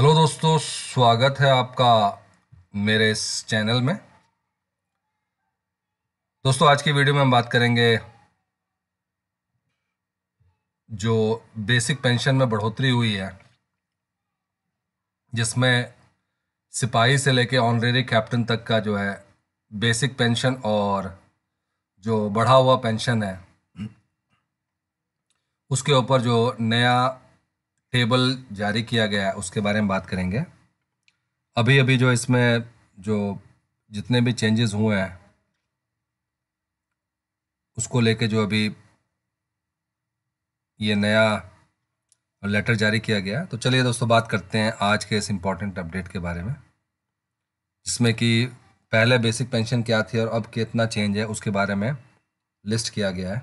hello दोस्तों स्वागत है आपका मेरे इस चैनल में दोस्तों आज की वीडियो में हम बात करेंगे जो बेसिक पेंशन में बढ़ोतरी हुई है जिसमें सिपाही से लेके ऑनरेरी कैप्टन तक का जो है बेसिक पेंशन और जो बढ़ा हुआ पेंशन है उसके ऊपर जो नया टेबल जारी किया गया है उसके बारे में बात करेंगे अभी अभी जो इसमें जो जितने भी चेंजेस हुए हैं उसको लेके जो अभी ये नया लेटर जारी किया गया तो चलिए दोस्तों बात करते हैं आज के इस इम्पॉर्टेंट अपडेट के बारे में जिसमें कि पहले बेसिक पेंशन क्या थी और अब कितना चेंज है उसके बारे में लिस्ट किया गया है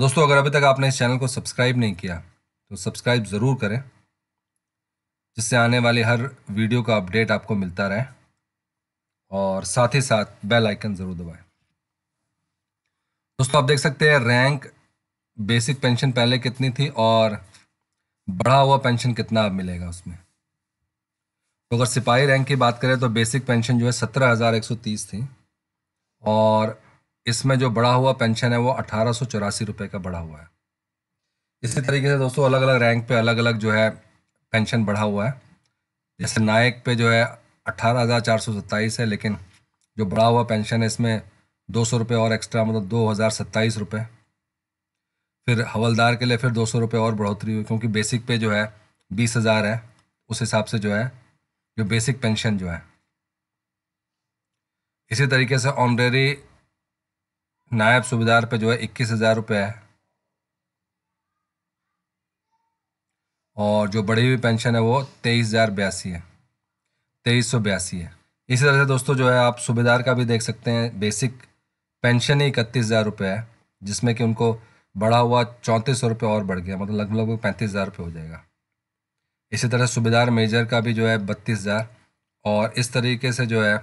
दोस्तों अगर अभी तक आपने इस चैनल को सब्सक्राइब नहीं किया तो सब्सक्राइब ज़रूर करें जिससे आने वाले हर वीडियो का अपडेट आपको मिलता रहे और साथ ही साथ बेल आइकन ज़रूर दबाएं दोस्तों आप देख सकते हैं रैंक बेसिक पेंशन पहले कितनी थी और बढ़ा हुआ पेंशन कितना अब मिलेगा उसमें तो अगर सिपाही रैंक की बात करें तो बेसिक पेंशन जो है सत्रह हज़ार एक सौ तीस थी और इसमें जो बढ़ा हुआ पेंशन है वो अठारह सौ चौरासी रुपये का बढ़ा हुआ है इसी तरीके से दोस्तों अलग अलग रैंक पे अलग अलग जो है पेंशन बढ़ा हुआ है जैसे नायक पे जो है अट्ठारह हज़ार चार सौ सत्ताईस है लेकिन जो बढ़ा हुआ पेंशन है इसमें दो सौ रुपये और एक्स्ट्रा मतलब दो हज़ार सत्ताईस रुपये फिर हवलदार के लिए फिर दो सौ रुपये और बढ़ोतरी हुई क्योंकि बेसिक पे जो है बीस हज़ार है उस हिसाब से जो है जो बेसिक पेंशन जो है इसी तरीके से ऑनरेरी नायब सूबेदार पे जो है इक्कीस हज़ार रुपये है और जो बढ़ी हुई पेंशन है वो तेईस हज़ार बयासी है तेईस सौ बयासी है इसी तरह से दोस्तों जो है आप सूबेदार का भी देख सकते हैं बेसिक पेंशन ही इकतीस हज़ार रुपये है जिसमें कि उनको बढ़ा हुआ चौंतीस सौ रुपये और बढ़ गया मतलब लगभग लगभग पैंतीस हज़ार रुपये हो जाएगा इसी तरह सूबेदार मेजर का भी जो है बत्तीस हज़ार और इस तरीके से जो है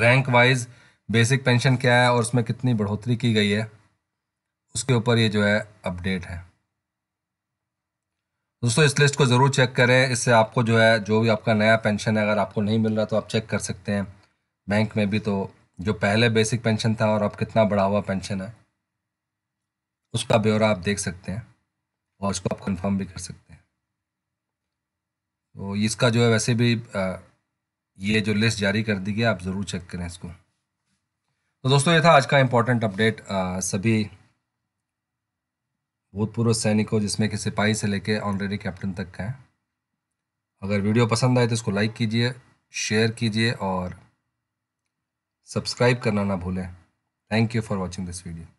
रैंक वाइज बेसिक पेंशन क्या है और उसमें कितनी बढ़ोतरी की गई है उसके ऊपर ये जो है अपडेट है दोस्तों इस लिस्ट को ज़रूर चेक करें इससे आपको जो है जो भी आपका नया पेंशन है अगर आपको नहीं मिल रहा तो आप चेक कर सकते हैं बैंक में भी तो जो पहले बेसिक पेंशन था और अब कितना बढ़ा हुआ पेंशन है उसका ब्यौरा आप देख सकते हैं और उसको आप कंफर्म भी कर सकते हैं तो इसका जो है वैसे भी ये जो लिस्ट जारी कर दी गई आप ज़रूर चेक करें इसको तो दोस्तों ये था आज का इम्पोर्टेंट अपडेट सभी भूतपूर्व सैनिकों जिसमें कि सिपाही से लेकर ऑनरेडी कैप्टन तक का है अगर वीडियो पसंद आए तो इसको लाइक कीजिए शेयर कीजिए और सब्सक्राइब करना ना भूलें thank you for watching this video